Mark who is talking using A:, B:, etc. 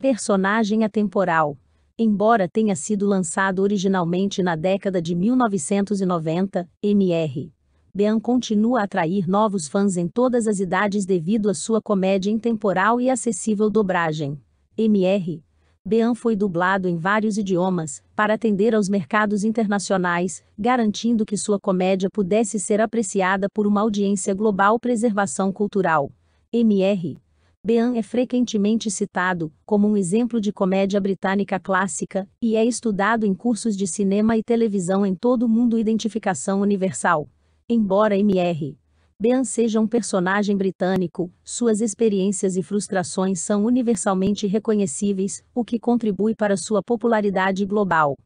A: Personagem atemporal.
B: Embora tenha sido lançado originalmente na década de 1990, Mr. Bean continua a atrair novos fãs em todas as idades devido à sua comédia intemporal e acessível dobragem. Mr. Bean foi dublado em vários idiomas, para atender aos mercados internacionais, garantindo que sua comédia pudesse ser apreciada por uma audiência global. Preservação cultural. Mr. Bean é frequentemente citado como um exemplo de comédia britânica clássica e é estudado em cursos de cinema e televisão em todo o mundo. Identificação universal. Embora Mr. Bean seja um personagem britânico, suas experiências e frustrações são universalmente reconhecíveis, o que contribui para sua
A: popularidade global.